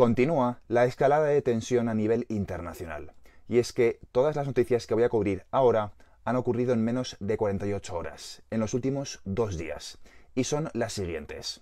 Continúa la escalada de tensión a nivel internacional. Y es que todas las noticias que voy a cubrir ahora han ocurrido en menos de 48 horas, en los últimos dos días. Y son las siguientes.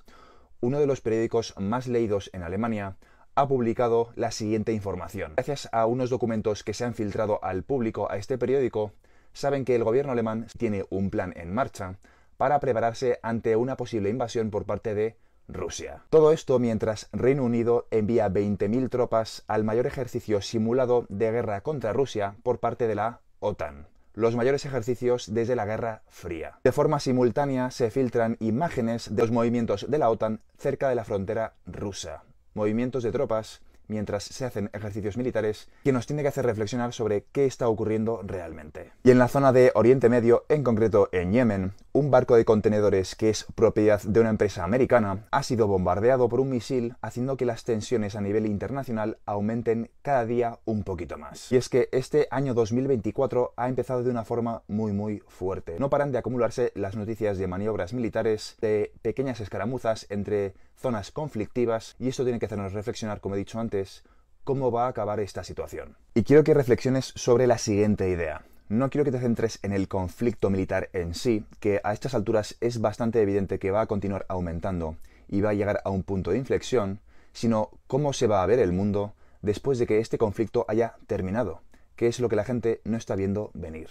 Uno de los periódicos más leídos en Alemania ha publicado la siguiente información. Gracias a unos documentos que se han filtrado al público a este periódico, saben que el gobierno alemán tiene un plan en marcha para prepararse ante una posible invasión por parte de Rusia. Todo esto mientras Reino Unido envía 20.000 tropas al mayor ejercicio simulado de guerra contra Rusia por parte de la OTAN los mayores ejercicios desde la Guerra Fría. De forma simultánea se filtran imágenes de los movimientos de la OTAN cerca de la frontera rusa. Movimientos de tropas mientras se hacen ejercicios militares, que nos tiene que hacer reflexionar sobre qué está ocurriendo realmente. Y en la zona de Oriente Medio, en concreto en Yemen, un barco de contenedores que es propiedad de una empresa americana ha sido bombardeado por un misil haciendo que las tensiones a nivel internacional aumenten cada día un poquito más. Y es que este año 2024 ha empezado de una forma muy muy fuerte. No paran de acumularse las noticias de maniobras militares, de pequeñas escaramuzas entre zonas conflictivas y esto tiene que hacernos reflexionar, como he dicho antes, cómo va a acabar esta situación. Y quiero que reflexiones sobre la siguiente idea. No quiero que te centres en el conflicto militar en sí, que a estas alturas es bastante evidente que va a continuar aumentando y va a llegar a un punto de inflexión, sino cómo se va a ver el mundo después de que este conflicto haya terminado, que es lo que la gente no está viendo venir.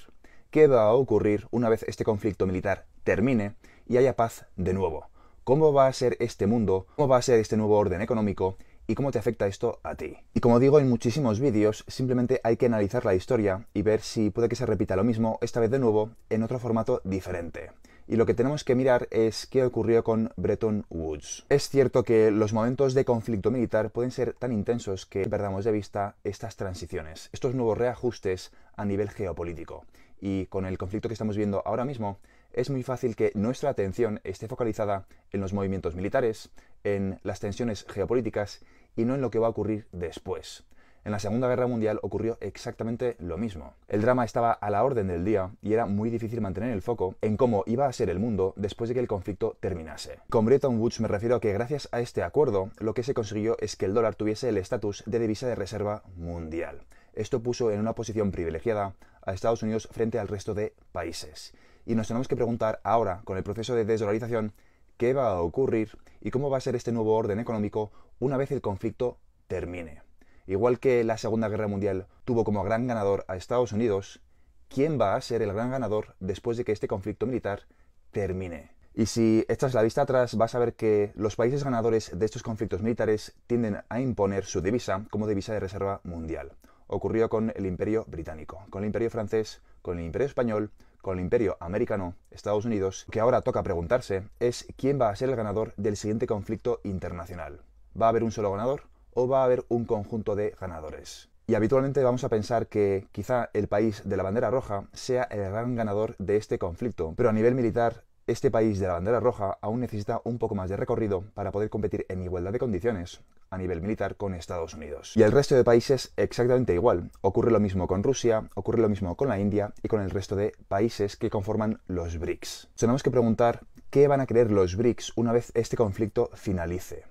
¿Qué va a ocurrir una vez este conflicto militar termine y haya paz de nuevo? ¿Cómo va a ser este mundo? ¿Cómo va a ser este nuevo orden económico? y cómo te afecta esto a ti. Y como digo en muchísimos vídeos, simplemente hay que analizar la historia y ver si puede que se repita lo mismo, esta vez de nuevo, en otro formato diferente. Y lo que tenemos que mirar es qué ocurrió con Bretton Woods. Es cierto que los momentos de conflicto militar pueden ser tan intensos que perdamos de vista estas transiciones, estos nuevos reajustes a nivel geopolítico. Y con el conflicto que estamos viendo ahora mismo, es muy fácil que nuestra atención esté focalizada en los movimientos militares, en las tensiones geopolíticas y no en lo que va a ocurrir después. En la Segunda Guerra Mundial ocurrió exactamente lo mismo. El drama estaba a la orden del día y era muy difícil mantener el foco en cómo iba a ser el mundo después de que el conflicto terminase. Con Bretton Woods me refiero a que gracias a este acuerdo lo que se consiguió es que el dólar tuviese el estatus de divisa de reserva mundial. Esto puso en una posición privilegiada a Estados Unidos frente al resto de países. Y nos tenemos que preguntar ahora, con el proceso de desdolarización, qué va a ocurrir y cómo va a ser este nuevo orden económico una vez el conflicto termine. Igual que la Segunda Guerra Mundial tuvo como gran ganador a Estados Unidos, ¿quién va a ser el gran ganador después de que este conflicto militar termine? Y si echas la vista atrás, vas a ver que los países ganadores de estos conflictos militares tienden a imponer su divisa como divisa de reserva mundial. Ocurrió con el Imperio Británico, con el Imperio Francés, con el Imperio Español, con el imperio americano, Estados Unidos, que ahora toca preguntarse es quién va a ser el ganador del siguiente conflicto internacional. ¿Va a haber un solo ganador o va a haber un conjunto de ganadores? Y habitualmente vamos a pensar que quizá el país de la bandera roja sea el gran ganador de este conflicto, pero a nivel militar este país de la bandera roja aún necesita un poco más de recorrido para poder competir en igualdad de condiciones a nivel militar con Estados Unidos. Y el resto de países exactamente igual. Ocurre lo mismo con Rusia, ocurre lo mismo con la India y con el resto de países que conforman los BRICS. Tenemos que preguntar qué van a creer los BRICS una vez este conflicto finalice.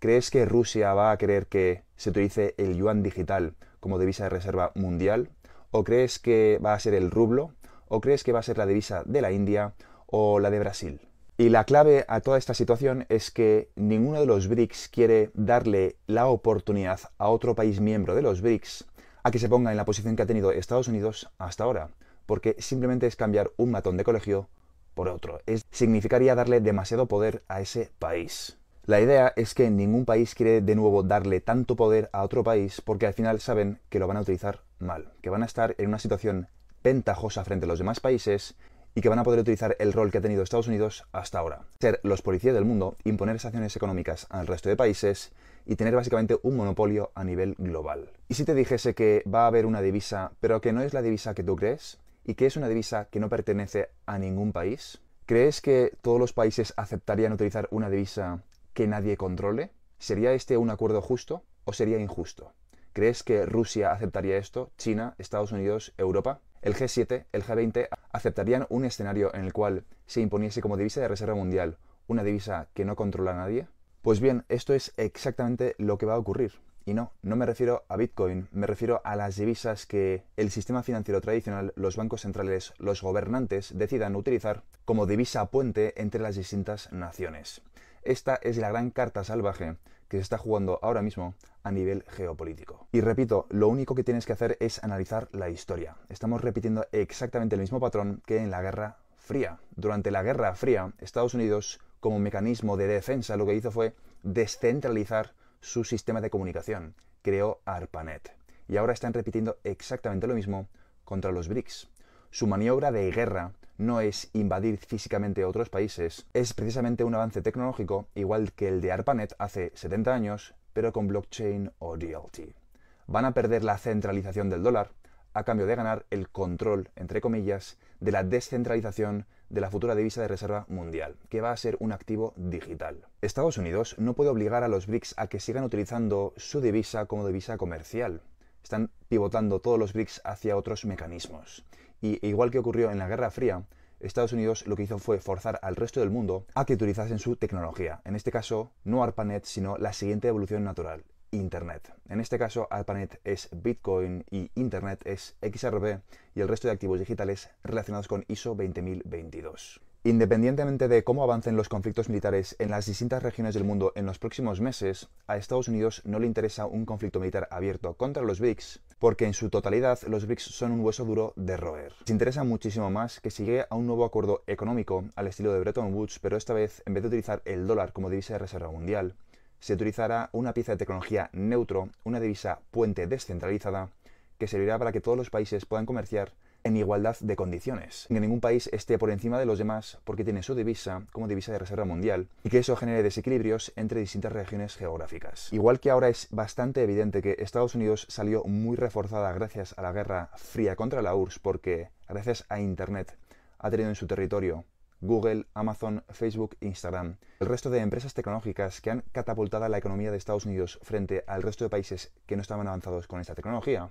¿Crees que Rusia va a querer que se utilice el yuan digital como divisa de reserva mundial? ¿O crees que va a ser el rublo? ¿O crees que va a ser la divisa de la India? o la de Brasil. Y la clave a toda esta situación es que ninguno de los BRICS quiere darle la oportunidad a otro país miembro de los BRICS a que se ponga en la posición que ha tenido Estados Unidos hasta ahora, porque simplemente es cambiar un matón de colegio por otro. Es, significaría darle demasiado poder a ese país. La idea es que ningún país quiere de nuevo darle tanto poder a otro país porque al final saben que lo van a utilizar mal, que van a estar en una situación ventajosa frente a los demás países y que van a poder utilizar el rol que ha tenido Estados Unidos hasta ahora. Ser los policías del mundo, imponer sanciones económicas al resto de países y tener básicamente un monopolio a nivel global. ¿Y si te dijese que va a haber una divisa, pero que no es la divisa que tú crees? ¿Y que es una divisa que no pertenece a ningún país? ¿Crees que todos los países aceptarían utilizar una divisa que nadie controle? ¿Sería este un acuerdo justo o sería injusto? ¿Crees que Rusia aceptaría esto? ¿China? ¿Estados Unidos? ¿Europa? el G7, el G20 aceptarían un escenario en el cual se imponiese como divisa de reserva mundial una divisa que no controla a nadie? Pues bien, esto es exactamente lo que va a ocurrir. Y no, no me refiero a Bitcoin, me refiero a las divisas que el sistema financiero tradicional, los bancos centrales, los gobernantes decidan utilizar como divisa puente entre las distintas naciones. Esta es la gran carta salvaje que se está jugando ahora mismo a nivel geopolítico. Y repito, lo único que tienes que hacer es analizar la historia. Estamos repitiendo exactamente el mismo patrón que en la Guerra Fría. Durante la Guerra Fría, Estados Unidos, como mecanismo de defensa, lo que hizo fue descentralizar su sistema de comunicación. Creó ARPANET. Y ahora están repitiendo exactamente lo mismo contra los BRICS. Su maniobra de guerra no es invadir físicamente otros países, es precisamente un avance tecnológico igual que el de ARPANET hace 70 años, pero con blockchain o DLT. Van a perder la centralización del dólar a cambio de ganar el control, entre comillas, de la descentralización de la futura divisa de reserva mundial, que va a ser un activo digital. Estados Unidos no puede obligar a los BRICS a que sigan utilizando su divisa como divisa comercial. Están pivotando todos los BRICS hacia otros mecanismos. Y e igual que ocurrió en la Guerra Fría, Estados Unidos lo que hizo fue forzar al resto del mundo a que utilizasen su tecnología. En este caso, no ARPANET, sino la siguiente evolución natural, Internet. En este caso, ARPANET es Bitcoin y Internet es XRP y el resto de activos digitales relacionados con ISO 20022. Independientemente de cómo avancen los conflictos militares en las distintas regiones del mundo en los próximos meses, a Estados Unidos no le interesa un conflicto militar abierto contra los BRICS, porque en su totalidad los BRICS son un hueso duro de roer. Se interesa muchísimo más que sigue a un nuevo acuerdo económico al estilo de Bretton Woods, pero esta vez, en vez de utilizar el dólar como divisa de reserva mundial, se utilizará una pieza de tecnología neutro, una divisa puente descentralizada, que servirá para que todos los países puedan comerciar en igualdad de condiciones. Que ningún país esté por encima de los demás porque tiene su divisa como divisa de reserva mundial y que eso genere desequilibrios entre distintas regiones geográficas. Igual que ahora es bastante evidente que Estados Unidos salió muy reforzada gracias a la guerra fría contra la URSS porque gracias a Internet ha tenido en su territorio Google, Amazon, Facebook, Instagram. El resto de empresas tecnológicas que han catapultado la economía de Estados Unidos frente al resto de países que no estaban avanzados con esta tecnología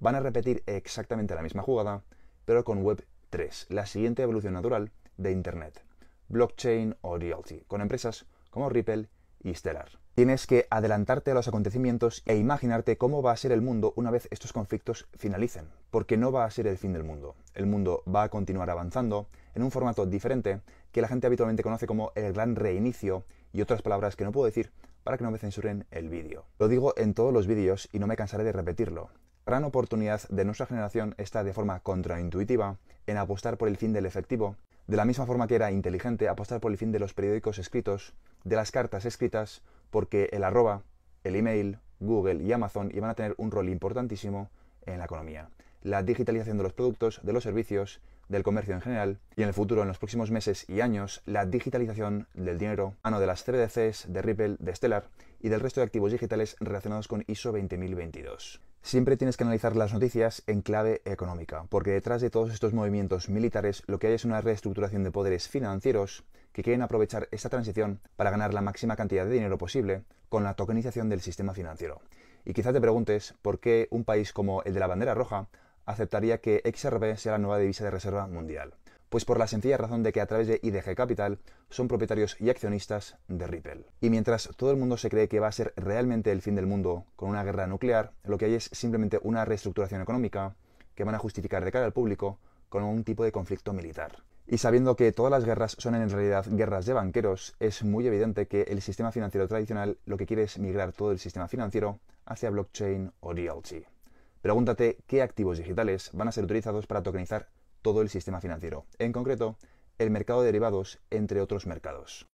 Van a repetir exactamente la misma jugada, pero con Web 3, la siguiente evolución natural de Internet, blockchain o DLT, con empresas como Ripple y Stellar. Tienes que adelantarte a los acontecimientos e imaginarte cómo va a ser el mundo una vez estos conflictos finalicen, porque no va a ser el fin del mundo. El mundo va a continuar avanzando en un formato diferente que la gente habitualmente conoce como el gran reinicio y otras palabras que no puedo decir para que no me censuren el vídeo. Lo digo en todos los vídeos y no me cansaré de repetirlo gran oportunidad de nuestra generación está de forma contraintuitiva en apostar por el fin del efectivo, de la misma forma que era inteligente apostar por el fin de los periódicos escritos, de las cartas escritas, porque el arroba, el email, Google y Amazon iban a tener un rol importantísimo en la economía. La digitalización de los productos, de los servicios, del comercio en general y en el futuro, en los próximos meses y años, la digitalización del dinero, mano de las CBDCs, de Ripple, de Stellar y del resto de activos digitales relacionados con ISO 20022. Siempre tienes que analizar las noticias en clave económica, porque detrás de todos estos movimientos militares lo que hay es una reestructuración de poderes financieros que quieren aprovechar esta transición para ganar la máxima cantidad de dinero posible con la tokenización del sistema financiero. Y quizás te preguntes por qué un país como el de la bandera roja aceptaría que XRB sea la nueva divisa de reserva mundial. Pues por la sencilla razón de que a través de IDG Capital son propietarios y accionistas de Ripple. Y mientras todo el mundo se cree que va a ser realmente el fin del mundo con una guerra nuclear, lo que hay es simplemente una reestructuración económica que van a justificar de cara al público con un tipo de conflicto militar. Y sabiendo que todas las guerras son en realidad guerras de banqueros, es muy evidente que el sistema financiero tradicional lo que quiere es migrar todo el sistema financiero hacia blockchain o DLT. Pregúntate qué activos digitales van a ser utilizados para tokenizar todo el sistema financiero, en concreto el mercado de derivados, entre otros mercados.